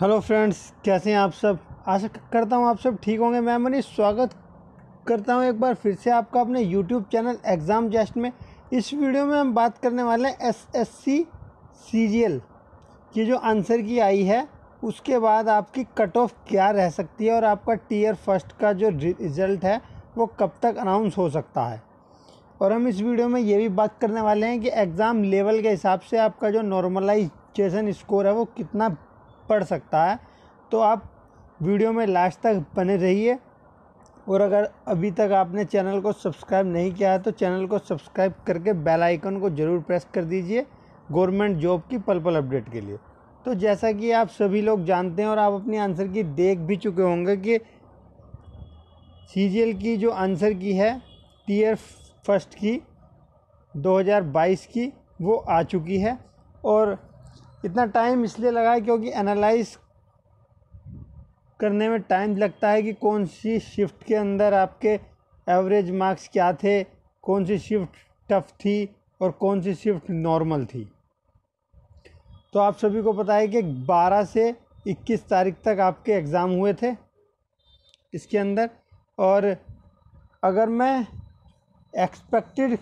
hello friends कैसे हैं आप सब आशा करता हूँ आप सब ठीक होंगे मैं मनीष स्वागत करता हूँ एक बार फिर से आपका अपने यूट्यूब चैनल एग्ज़ाम जस्ट में इस वीडियो में हम बात करने वाले हैं S S C C G L की जो आंसर की आई है उसके बाद आपकी कट ऑफ क्या रह सकती है और आपका टीयर फर्स्ट का जो रिज़ल्ट है वो कब तक अनाउंस हो सकता है और हम इस वीडियो में ये भी बात करने वाले हैं कि एग्ज़ाम लेवल के हिसाब से आपका जो नॉर्मलाइजेशन स्कोर है वो कितना पड़ सकता है तो आप वीडियो में लास्ट तक बने रहिए और अगर अभी तक आपने चैनल को सब्सक्राइब नहीं किया है तो चैनल को सब्सक्राइब करके बेल आइकन को ज़रूर प्रेस कर दीजिए गवर्नमेंट जॉब की पल पल अपडेट के लिए तो जैसा कि आप सभी लोग जानते हैं और आप अपनी आंसर की देख भी चुके होंगे कि सी की जो आंसर की है टीयर फर्स्ट की 2022 की वो आ चुकी है और इतना टाइम इसलिए लगा क्योंकि एनालाइज करने में टाइम लगता है कि कौन सी शिफ्ट के अंदर आपके एवरेज मार्क्स क्या थे कौन सी शिफ्ट टफ थी और कौन सी शिफ्ट नॉर्मल थी तो आप सभी को पता है कि 12 से 21 तारीख तक आपके एग्ज़ाम हुए थे इसके अंदर और अगर मैं एक्सपेक्टेड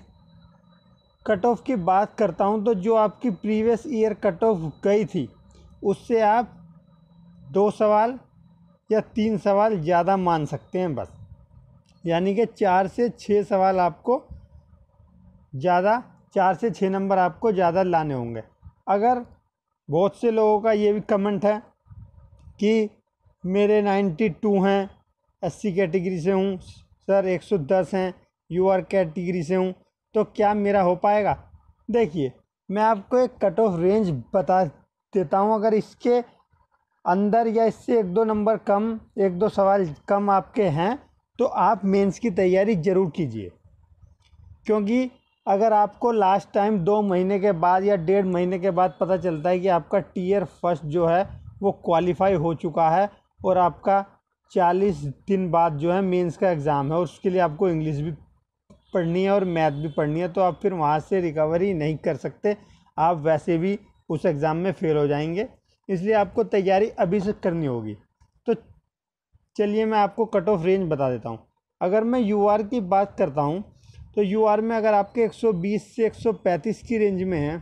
कट ऑफ की बात करता हूँ तो जो आपकी प्रीवियस ईयर कट ऑफ गई थी उससे आप दो सवाल या तीन सवाल ज़्यादा मान सकते हैं बस यानी कि चार से छः सवाल आपको ज़्यादा चार से छः नंबर आपको ज़्यादा लाने होंगे अगर बहुत से लोगों का ये भी कमेंट है कि मेरे नाइन्टी टू हैं एससी कैटेगरी से हूँ सर एक सौ दस हैं यू आर कैटेगरी से हूँ तो क्या मेरा हो पाएगा देखिए मैं आपको एक कट ऑफ रेंज बता देता हूँ अगर इसके अंदर या इससे एक दो नंबर कम एक दो सवाल कम आपके हैं तो आप मेंस की तैयारी ज़रूर कीजिए क्योंकि अगर आपको लास्ट टाइम दो महीने के बाद या डेढ़ महीने के बाद पता चलता है कि आपका टीयर फर्स्ट जो है वो क्वालिफाई हो चुका है और आपका चालीस दिन बाद जो है मेंस का एग्ज़ाम है और उसके लिए आपको इंग्लिश भी पढ़नी है और मैथ भी पढ़नी है तो आप फिर वहाँ से रिकवरी नहीं कर सकते आप वैसे भी उस एग्ज़ाम में फेल हो जाएंगे इसलिए आपको तैयारी अभी से करनी होगी तो चलिए मैं आपको कट ऑफ रेंज बता देता हूँ अगर मैं यू की बात करता हूँ तो यू में अगर आपके 120 से 135 की रेंज में है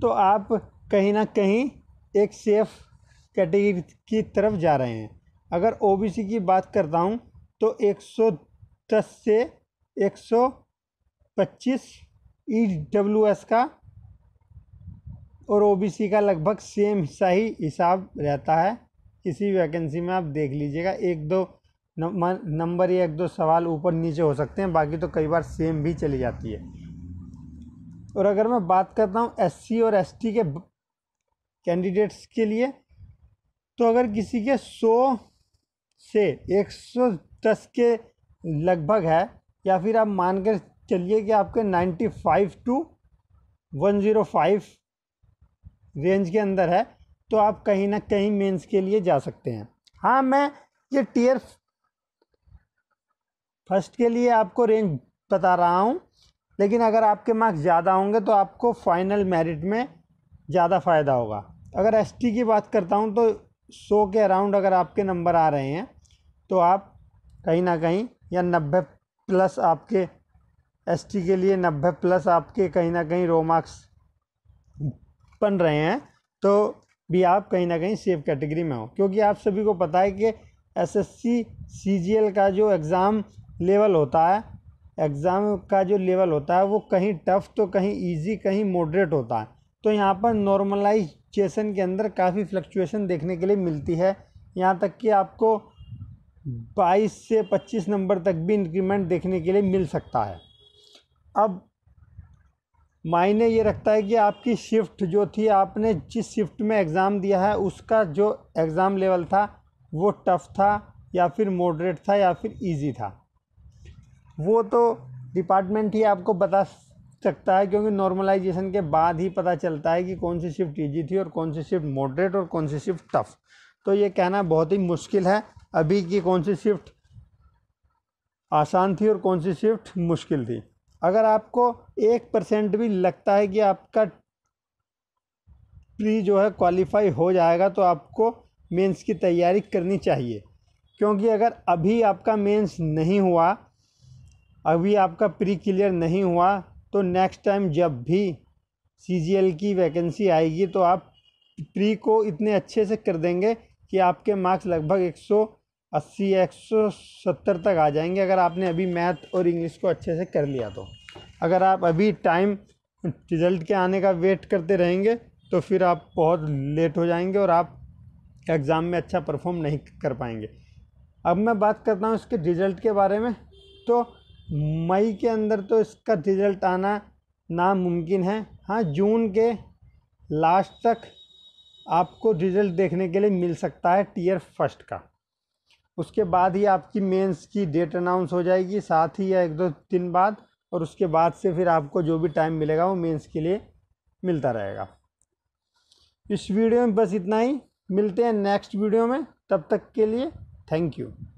तो आप कहीं ना कहीं एक सेफ कैटेगरी की तरफ जा रहे हैं अगर ओबीसी की बात करता हूँ तो 110 से एक सौ पच्चीस ई डब्ल्यू एस का और ओ बी सी का लगभग सेम सा ही हिसाब रहता है इसी वैकेंसी में आप देख लीजिएगा एक दो नंबर या एक दो सवाल ऊपर नीचे हो सकते हैं बाकी तो कई बार सेम भी चली जाती है और अगर मैं बात करता हूँ एससी और एसटी के कैंडिडेट्स के लिए तो अगर किसी के सौ से एक सौ दस के लगभग है या फिर आप मान कर चलिए कि आपके ninety five two one zero five range के अंदर है तो आप कहीं ना कहीं मेंस के लिए जा सकते हैं हाँ मैं ये टीयर फर्स्ट के लिए आपको रेंज बता रहा हूँ लेकिन अगर आपके मार्क्स ज़्यादा होंगे तो आपको फाइनल मेरिट में ज़्यादा फ़ायदा होगा अगर एस की बात करता हूँ तो सौ के अराउंड अगर आपके नंबर आ रहे हैं तो आप कहीं ना कहीं या नब्बे प्लस आपके एसटी के लिए नब्बे प्लस आपके कहीं ना कहीं रो मार्क्स बन रहे हैं तो भी आप कहीं ना कहीं सेफ कैटेगरी में हो क्योंकि आप सभी को पता है कि एसएससी सीजीएल का जो एग्ज़ाम लेवल होता है एग्ज़ाम का जो लेवल होता है वो कहीं टफ़ तो कहीं इजी कहीं मॉडरेट होता है तो यहाँ पर नॉर्मलाइजेशन के अंदर काफ़ी फ्लक्चुएशन देखने के लिए मिलती है यहाँ तक कि आपको बाईस से पच्चीस नंबर तक भी इंक्रीमेंट देखने के लिए मिल सकता है अब मायने ये रखता है कि आपकी शिफ्ट जो थी आपने जिस शिफ्ट में एग्ज़ाम दिया है उसका जो एग्ज़ाम लेवल था वो टफ़ था या फिर मॉडरेट था या फिर इजी था वो तो डिपार्टमेंट ही आपको बता सकता है क्योंकि नॉर्मलाइजेशन के बाद ही पता चलता है कि कौन सी शिफ्ट ईजी थी और कौन सी शिफ्ट मॉडरेट और कौन सी शिफ्ट टफ़ तो ये कहना बहुत ही मुश्किल है अभी की कौन सी शिफ्ट आसान थी और कौन सी शिफ्ट मुश्किल थी अगर आपको एक परसेंट भी लगता है कि आपका प्री जो है क्वालिफाई हो जाएगा तो आपको मेंस की तैयारी करनी चाहिए क्योंकि अगर अभी आपका मेंस नहीं हुआ अभी आपका प्री क्लियर नहीं हुआ तो नेक्स्ट टाइम जब भी सी की वैकेंसी आएगी तो आप प्री को इतने अच्छे से कर देंगे कि आपके मार्क्स लगभग एक सौ अस्सी एक सौ सत्तर तक आ जाएंगे अगर आपने अभी मैथ और इंग्लिश को अच्छे से कर लिया तो अगर आप अभी टाइम रिजल्ट के आने का वेट करते रहेंगे तो फिर आप बहुत लेट हो जाएंगे और आप एग्ज़ाम में अच्छा परफॉर्म नहीं कर पाएंगे अब मैं बात करता हूँ इसके रिज़ल्ट के बारे में तो मई के अंदर तो इसका रिज़ल्ट आना नामुमकिन है हाँ जून के लास्ट तक आपको रिज़ल्ट देखने के लिए मिल सकता है टीयर फर्स्ट का उसके बाद ही आपकी मेंस की डेट अनाउंस हो जाएगी साथ ही या एक दो दिन बाद और उसके बाद से फिर आपको जो भी टाइम मिलेगा वो मेंस के लिए मिलता रहेगा इस वीडियो में बस इतना ही मिलते हैं नेक्स्ट वीडियो में तब तक के लिए थैंक यू